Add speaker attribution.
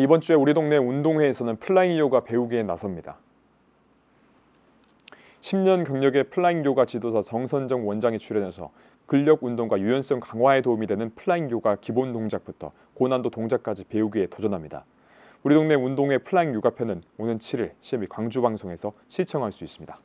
Speaker 1: 이번 주에 우리 동네 운동회에서는 플라잉 요가 배우기에 나섭니다. 10년 경력의 플라잉 요가 지도사 정선정 원장이 출연해서 근력 운동과 유연성 강화에 도움이 되는 플라잉 요가 기본 동작부터 고난도 동작까지 배우기에 도전합니다. 우리 동네 운동회 플라잉 요가편은 오는 7일 CMB 광주 방송에서 시청할 수 있습니다.